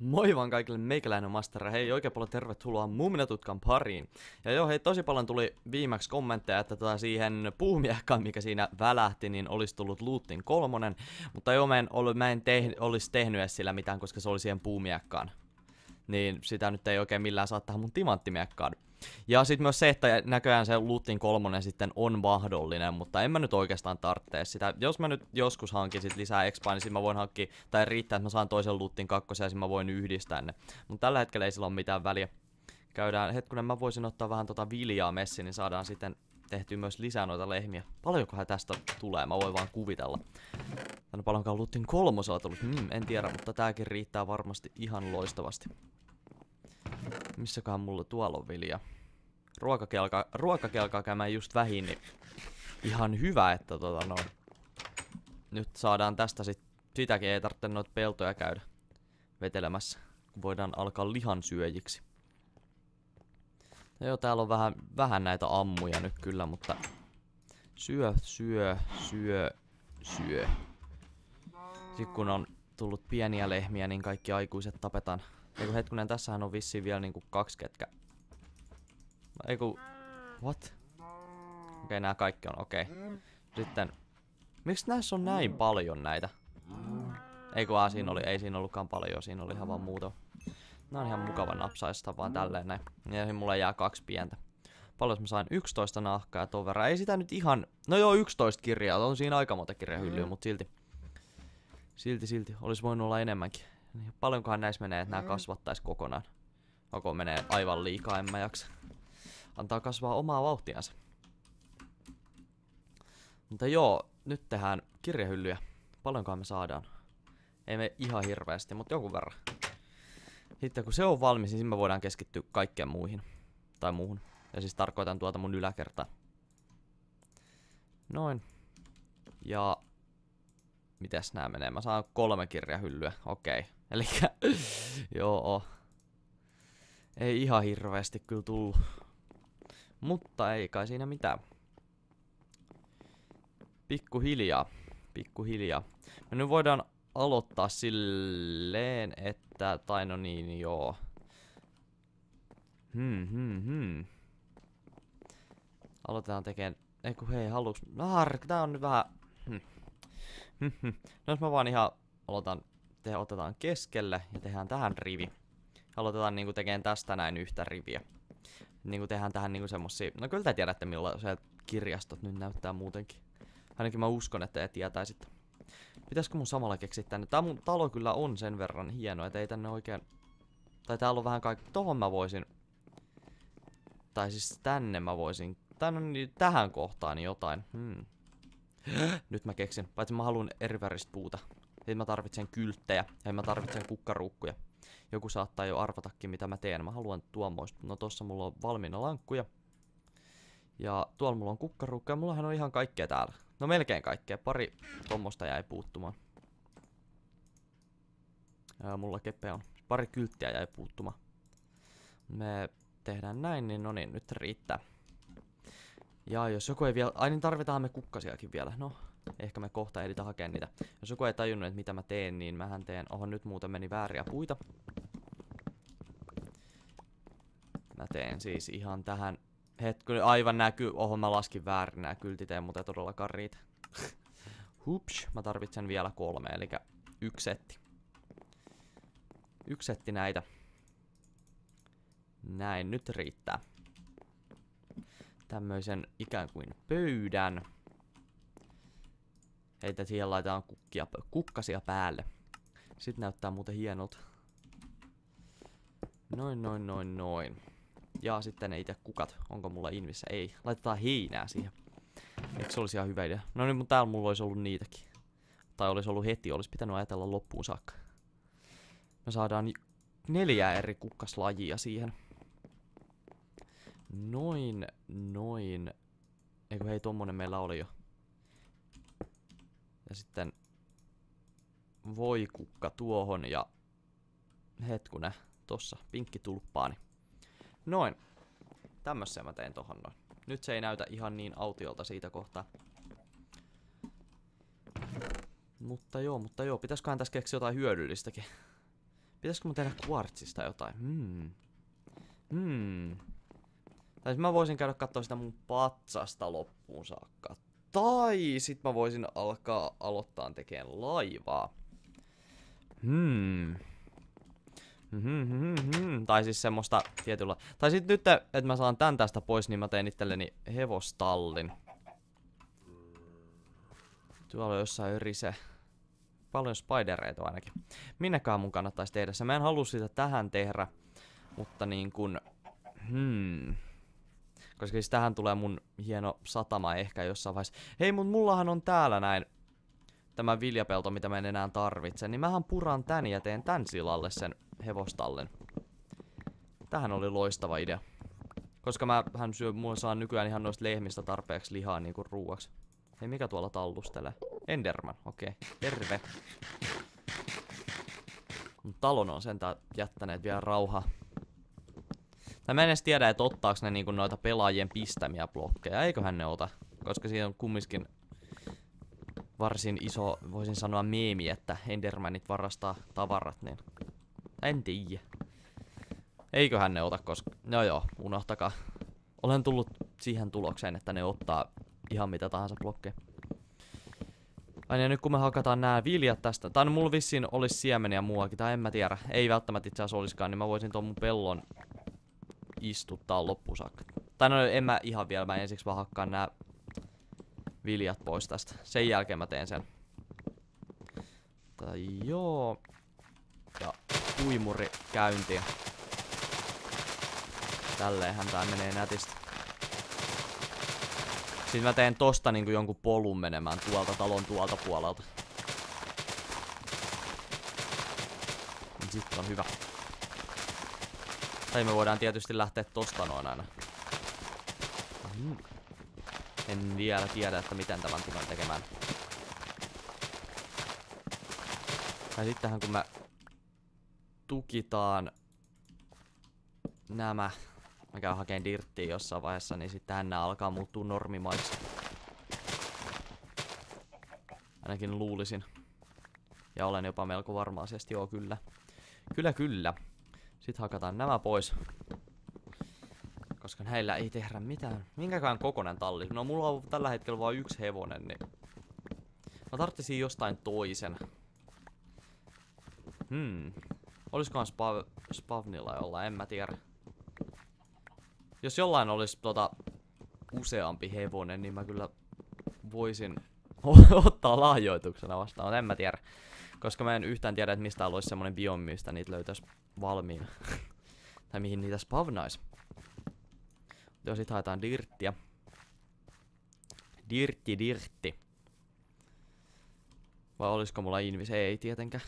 Moi vaan kaikille, meikäläinen master. Hei, oikein paljon tervetuloa Muuminatutkan pariin. Ja joo, hei, tosi paljon tuli viimeksi kommentteja, että tota siihen puumiekkaan, mikä siinä välähti, niin olisi tullut Luutin kolmonen. Mutta joo, mä en, ol, mä en tehn, olisi tehnyt edes sillä mitään, koska se oli siihen puumiekkaan. Niin sitä nyt ei oikein millään saattaa mun timanttimiekkaan. Ja sitten myös se, että näköjään se Lutin kolmonen sitten on mahdollinen, mutta en mä nyt oikeastaan tarvitse sitä. Jos mä nyt joskus hankin sit lisää expaa, niin mä voin hankkia, tai riittää, että mä saan toisen Lutin kakkosen ja mä voin yhdistää ne. Mutta tällä hetkellä ei sillä ole mitään väliä. Käydään, hetkinen, mä voisin ottaa vähän tota viljaa messiin, niin saadaan sitten tehty myös lisää noita lehmiä. Paljonkohan tästä tulee, mä voin vaan kuvitella. Tänne paljonkaan Lutin kolmosella tullut, hmm, en tiedä, mutta tääkin riittää varmasti ihan loistavasti. Missäkään mulla tuolla on vilja? ruokakelka, ruokakelkaa käymään just vähin, niin ihan hyvä, että tota no, nyt saadaan tästä sit, sitäkin, ei tarvitse noita peltoja käydä vetelemässä, kun voidaan alkaa lihan syöjiksi. No joo, täällä on vähän, vähän näitä ammuja nyt kyllä, mutta syö, syö, syö, syö. Sitten kun on tullut pieniä lehmiä, niin kaikki aikuiset tapetaan. Eiku hetkinen, tässähän on vissiin vielä niinku kaksi, ketkä Eiku... What? Okei, okay, nää kaikki on okei. Okay. Sitten... Miksi näissä on näin paljon näitä? Ei kun siinä oli, ei siinä ollutkaan paljon, siinä oli ihan vaan muuto. Nää on ihan mukava napsaista vaan tälleen näin. Ja mulle jää kaksi pientä. Paljon mä sain 11 nahkaa ja ton verran. Ei sitä nyt ihan... No joo, 11 kirjaa. On siinä aika monta kirjahyllyä, mutta silti. Silti, silti. Olisi voinut olla enemmänkin. Niin paljonkohan näissä menee, että nämä kasvattaisi kokonaan. Onko menee aivan liikaa, en mä jaksa antaa kasvaa omaa vauhtiansa. Mutta joo, nyt tehdään kirjahyllyä. Paljonkaan me saadaan. Ei me ihan hirveästi, mutta joku verran. Sitten kun se on valmis, niin me voidaan keskittyä kaikkeen muihin. Tai muuhun. Ja siis tarkoitan tuota mun yläkertaa. Noin. Ja... Mitäs nää menee? Mä saan kolme kirjahyllyä. Okei. Okay. Elikkä... joo. Ei ihan hirveästi kyllä tullut. Mutta ei kai siinä mitään. Pikku hiljaa. Me nyt voidaan aloittaa silleen, että... Tai no niin, joo. Hmm, hmm, hmm. Aloitetaan tekemään... Ei kun hei, haluuks... No Ar, tää on nyt vähän... Hmm. Hmm, hmm, No jos mä vaan ihan aloitan... Te otetaan keskelle ja tehdään tähän rivi. Aloitetaan niinku tekemään tästä näin yhtä riviä kuin niinku tehdään tähän kuin niinku semmosia... No kyllä te tiedätte millaiset kirjastot nyt näyttää muutenkin. Ainakin mä uskon, että te tietäisitte. Pitäisikö mun samalla keksiä tänne? Tää mun talo kyllä on sen verran hieno, että ei tänne oikein... Tai täällä on vähän kaikki... Tohon mä voisin... Tai siis tänne mä voisin... Tänne, niin- tähän kohtaan niin jotain. Hmm. Nyt mä keksin. Paitsi mä haluan eri väristä puuta. Ei mä tarvitsen kylttejä. Ei mä tarvitsen kukkaruukkuja joku saattaa jo arvatakin, mitä mä teen. Mä haluan tuommoista. No tossa mulla on valmiina lankkuja. Ja tuolla mulla on kukkarukka ja mullahan on ihan kaikkea täällä. No melkein kaikkea. Pari tommosta jäi puuttumaan. Ää, mulla keppe on. Pari kylttiä jäi puuttumaan. Me tehdään näin, niin no niin, nyt riittää. Ja jos joku ei vielä... Ai niin tarvitaan me kukkasiakin vielä. No, Ehkä me kohta ehditään hakea niitä. Jos joku ei tajunnut, että mitä mä teen, niin mähän teen... Oho, nyt muuten meni vääriä puita. Mä teen siis ihan tähän... Hetkinen, aivan näkyy. Oho, mä laskin väärin nää kyltiteen, mutta ei todellakaan riitä. Hups, mä tarvitsen vielä kolme, eli yksi setti. Yksi setti näitä. Näin, nyt riittää. Tämmöisen ikään kuin pöydän. Heitä siihen laitetaan kukkia, kukkasia päälle. Sitten näyttää muuten hienolta. Noin, noin, noin, noin. Ja sitten ne itse kukat. Onko mulla invissä? Ei. Laitetaan heinää siihen. Eikö se olisi ihan hyvä idea? No niin, mutta täällä mulla olisi ollut niitäkin. Tai olisi ollut heti, olisi pitänyt ajatella loppuun saakka. Me saadaan neljä eri kukkaslajia siihen. Noin, noin. Eikö hei, tommonen meillä oli jo. Ja sitten voikukka tuohon ja hetkune, tossa tulppaani. Noin. Tämmössä mä tein tohon noin. Nyt se ei näytä ihan niin autiolta siitä kohtaa. Mutta joo, mutta joo. pitäisköhän tässä keksiä jotain hyödyllistäkin? Pitäisikö mun tehdä kuartsista jotain? Hmm. Hmm. Tai siis mä voisin käydä katsoa sitä mun patsasta loppuun saakka. Tai sit mä voisin alkaa aloittaa tekemään laivaa. Hmm. Mm-hmm, hmm hmm Tai siis semmoista tietyllä... Tai sit nyt, että mä saan tän tästä pois, niin mä teen itselleni hevostallin. Tuolla on jossain rise. Paljon spidereita ainakin. Minnekään mun kannattaisi tehdä se. Mä en halua sitä tähän tehdä. Mutta niin kun... Hmm. Koska siis tähän tulee mun hieno satama ehkä jossain vaiheessa. Hei, mut mullahan on täällä näin tämä viljapelto, mitä mä en enää tarvitse. Niin mähän puran tän ja teen tän silalle sen hevostallen. Tähän oli loistava idea. Koska mä hän syö, mulla saa nykyään ihan noista lehmistä tarpeeksi lihaa niinku ruuaksi. Hei, mikä tuolla tallustelee? Enderman, okei. Okay. Terve. Talon on sentään jättäneet vielä rauhaa. Tai mä en edes tiedä, että ottaako ne niinku noita pelaajien pistämiä blokkeja. Eiköhän ne ota, koska siinä on kumminkin varsin iso, voisin sanoa meemi, että Endermanit varastaa tavarat, niin en tiedä. Eiköhän ne ota, koska... No joo, unohtakaa. Olen tullut siihen tulokseen, että ne ottaa ihan mitä tahansa blokkeja. Aina niin, nyt kun me hakataan nämä viljat tästä, tai mulla vissiin olisi siemeniä muuakin, tai en mä tiedä, ei välttämättä itse asiassa olisikaan, niin mä voisin tuon mun pellon istuttaa loppuun saakka. Tai no en mä ihan vielä, mä ensiksi vaan hakkaan nää viljat pois tästä. Sen jälkeen mä teen sen. Tai joo. Ja uimuri käyntiä Tälleenhän tää menee nätistä. Sitten mä teen tosta niinku jonkun polun menemään tuolta talon tuolta puolelta. Sitten on hyvä. Tai me voidaan tietysti lähteä tosta noin aina. En vielä tiedä, että miten tämän tulen tekemään. Ja sittenhän kun me tukitaan nämä, mä käyn hakeen dirttiä jossain vaiheessa, niin sittenhän nämä alkaa muuttua normimaiksi. Ainakin luulisin. Ja olen jopa melko varma asiasta, joo kyllä. Kyllä kyllä. Sit hakataan nämä pois. Koska näillä ei tehdä mitään. Minkäkään kokonen talli. No mulla on tällä hetkellä vain yksi hevonen, niin... Mä tarvitsisin jostain toisen. Hmm. Olisikohan spav spavnilla jolla en mä tiedä. Jos jollain olisi tota useampi hevonen, niin mä kyllä voisin ottaa lahjoituksena vastaan, mutta en mä tiedä. Koska mä en yhtään tiedä, että mistä olisi semmonen biomi, mistä niitä löytäisi valmiina. tai mihin niitä spavnais. Joo, sit haetaan dirttiä. Dirtti, dirtti. Vai olisiko mulla invis? Ei tietenkään.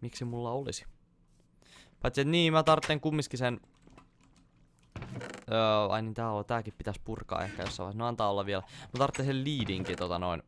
Miksi mulla olisi? Paitsi että niin, mä tarvitsen kumminkin sen... Öö, ai niin tää on, tääkin pitäis purkaa ehkä jossain vaiheessa. No antaa olla vielä. Mä tarvitsen sen leadinkin tota noin.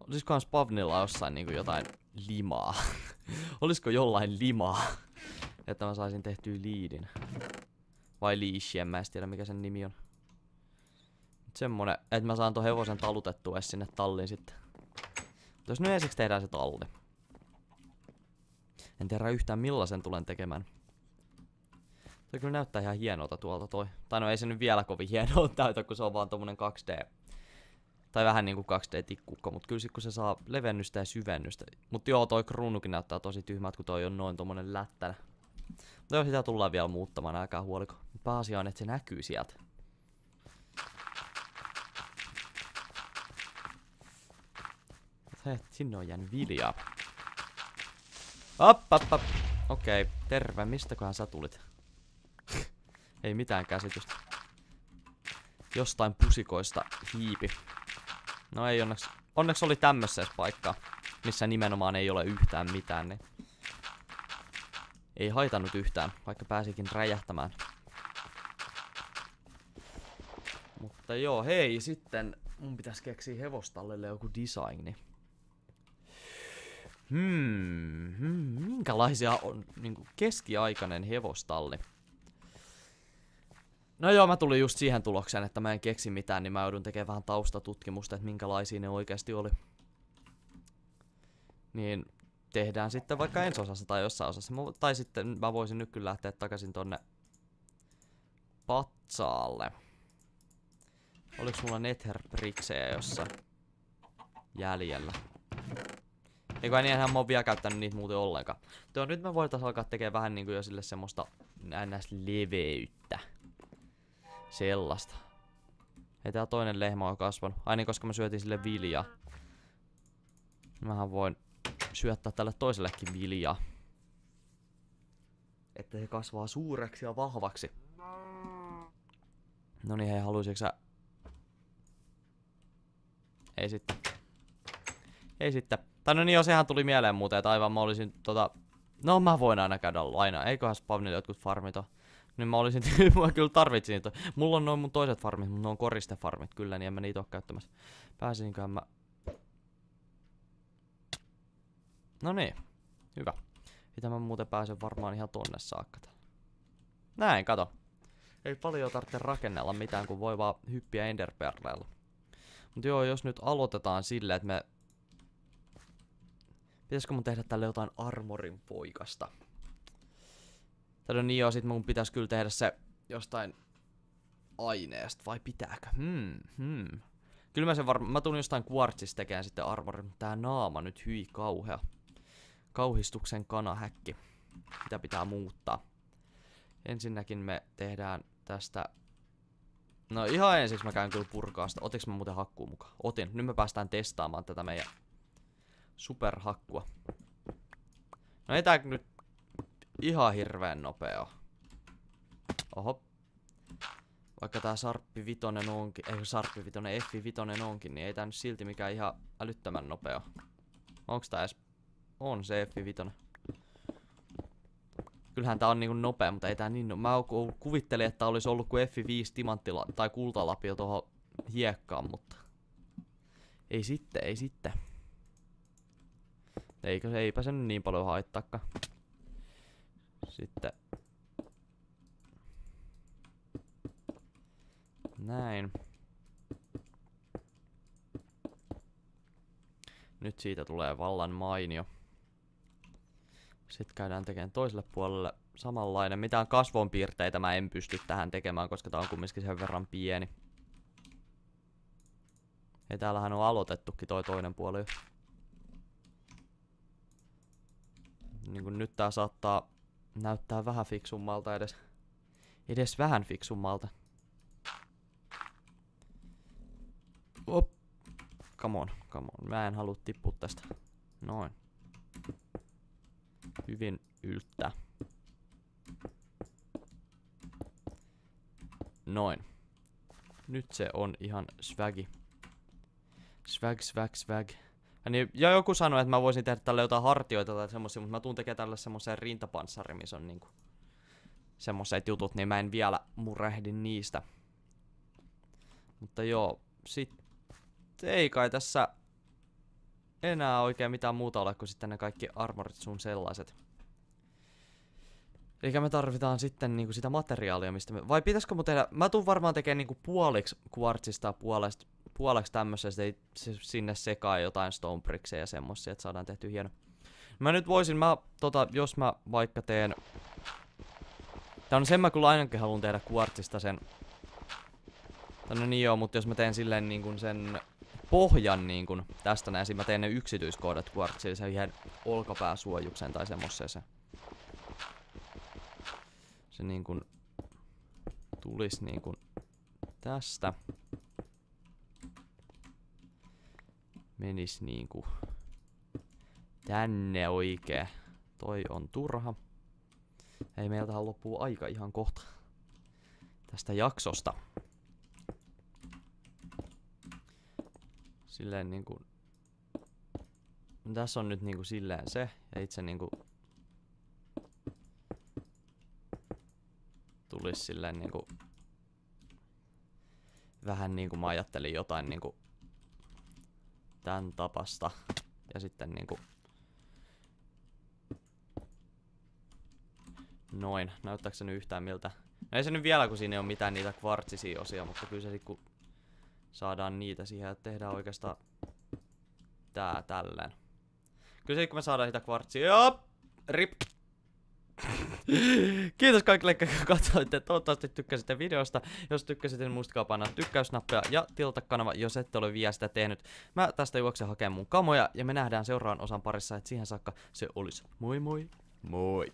Olisikohan Spavnilla jossain niinku jotain limaa. Olisiko jollain limaa? Että mä saisin tehtyä liidin. Vai mä en tiedä mikä sen nimi on. Semmonen, että mä saan ton hevosen talutettua sinne talliin sitten. Mutta jos nyt ensiksi tehdään se talli. En tiedä yhtään millaisen tulen tekemään. Se kyllä näyttää ihan hienolta tuolta toi. Tai no ei se nyt vielä kovin hienolta näytä, kun se on vaan tommonen 2D tai vähän niinku 2D-tikkukko, mutta kyllä sit kun se saa levennystä ja syvennystä. Mutta joo, toi kruunukin näyttää tosi tyhmät, kun toi on noin tommonen lättänä. No joo, sitä tullaan vielä muuttamaan, älkää huoliko. Pääasia on, että se näkyy sieltä. Hei, sinne on jäänyt viljaa. Op, op, op. Okei, terve, mistäköhän sä tulit? Ei mitään käsitystä. Jostain pusikoista hiipi. No ei onneksi. Onneksi oli tämmöisessä paikka, missä nimenomaan ei ole yhtään mitään, niin ei haitanut yhtään, vaikka pääsikin räjähtämään. Mutta joo, hei, sitten mun pitäisi keksiä hevostallelle joku designi. Hmm, hmm, hmm minkälaisia on niin kuin keskiaikainen hevostalli? No joo, mä tulin just siihen tulokseen, että mä en keksi mitään, niin mä joudun tekemään vähän taustatutkimusta, että minkälaisia ne oikeasti oli. Niin tehdään sitten vaikka ensi osassa tai jossain osassa. Mä, tai sitten mä voisin nyt kyllä lähteä takaisin tonne patsaalle. Oliko mulla netherbriksejä jossa jäljellä? Eikö niin enhän mä oon vielä käyttänyt niitä muuten ollenkaan. Tuo nyt me voitais alkaa tekemään vähän niinku jo sille semmoista ns leveyttä. Sellaista. Ei tää toinen lehmä on kasvanut. Aina niin, koska mä syötin sille viljaa. Mähän voin syöttää tälle toisellekin viljaa. Että se kasvaa suureksi ja vahvaksi. No niin, hei, haluaisitko sä... Ei sitten. Ei sitten. Tai no niin, sehän tuli mieleen muuten, että aivan mä olisin tota... No mä voin aina käydä lainaa, eiköhän spawnille jotkut farmito? Niin mä olisin, mä kyllä tarvitsin niitä. Mulla on noin mun toiset farmit, mutta ne on koristefarmit kyllä, niin en mä niitä oo käyttämässä. Pääsinköhän mä... No niin, hyvä. Mitä mä muuten pääsen varmaan ihan tonne saakka. Näin, kato. Ei paljon tarvitse rakennella mitään, kun voi vaan hyppiä enderperleillä. Mut joo, jos nyt aloitetaan sillä, että me... Pitäisikö mun tehdä tälle jotain armorin poikasta? no niin joo, sit mun pitäisi kyllä tehdä se jostain aineesta, vai pitääkö? Hmm, hmm. Kyllä mä sen varmaan, mä tulin jostain kuartsista tekemään sitten armorin, mutta tää naama nyt hyi kauhea. Kauhistuksen kanahäkki. Mitä pitää muuttaa? Ensinnäkin me tehdään tästä... No ihan ensiksi mä käyn kyllä purkaa sitä. Otiks mä muuten hakkuu mukaan? Otin. Nyt me päästään testaamaan tätä meidän superhakkua. No ei tää nyt ihan hirveän nopea. Oho. Vaikka tää Sarppi Vitonen onkin, ei Sarppi Vitonen, Effi Vitonen onkin, niin ei tää nyt silti mikään ihan älyttömän nopea. Onks tää edes? On se Effi Vitonen. Kyllähän tää on niinku nopea, mutta ei tää niin no- Mä kuvittelin, että tää olisi ollut kuin F5 timanttila tai kultalapio tuohon hiekkaan, mutta... Ei sitten, ei sitten. Eikö se, eipä sen niin paljon haittaakaan. Sitten näin. Nyt siitä tulee vallan mainio. Sitten käydään tekemään toiselle puolelle samanlainen. Mitään kasvonpiirteitä mä en pysty tähän tekemään, koska tää on kumminkin sen verran pieni. Ja täällähän on aloitettukin toi toinen puoli. Niin kuin nyt tää saattaa näyttää vähän fiksummalta edes. Edes vähän fiksummalta. Op. Come on, come on. Mä en halua tippua tästä. Noin. Hyvin yltä. Noin. Nyt se on ihan swagi. Swag, swag, swag. Niin, ja joku sanoi, että mä voisin tehdä tälle jotain hartioita tai semmosia, mutta mä tuun tekemään tälle semmoisen rintapanssari, missä on niinku semmoset jutut, niin mä en vielä murehdi niistä. Mutta joo, sit ei kai tässä enää oikein mitään muuta ole kuin sitten ne kaikki armorit sun sellaiset. Eli me tarvitaan sitten niinku sitä materiaalia, mistä me... Vai pitäisikö mun tehdä... Mä tuun varmaan tekemään niinku puoliksi kuartsista ja puolesta puoleksi tämmöisestä, ei se, sinne sekaan jotain stonebricksejä ja semmosia, että saadaan tehty hieno. Mä nyt voisin, mä, tota, jos mä vaikka teen... Tää on sen mä kyllä ainakin haluan tehdä kuartsista sen... No niin joo, mutta jos mä teen silleen niin kuin sen pohjan niin kuin tästä näin, mä teen ne yksityiskohdat kuartsille, se ihan olkapääsuojukseen tai semmoseen se. Se niin kuin tulisi niin kuin tästä. menis niinku tänne oikee. Toi on turha. Ei meiltähän loppuu aika ihan kohta tästä jaksosta. Silleen niinku... No tässä on nyt niinku silleen se, ja itse niinku... Tulis silleen niinku... Vähän niinku mä ajattelin jotain niinku tämän tapasta. Ja sitten niinku... Noin. Näyttääkö se nyt yhtään miltä? No ei se nyt vielä, kun siinä ei ole mitään niitä kvartsisia osia, mutta kyllä se sit, kun saadaan niitä siihen, että tehdään oikeastaan tää tälleen. Kyllä se, kun me saadaan sitä kvartsia. Joo! Rip! Kiitos kaikille, jotka katsoitte. Toivottavasti tykkäsitte videosta. Jos tykkäsitte, niin muistakaa painaa tykkäysnappia ja tilata kanava, jos ette ole vielä sitä tehnyt. Mä tästä juoksen hakemaan mun kamoja ja me nähdään seuraavan osan parissa, että siihen saakka se olisi. Moi moi! Moi!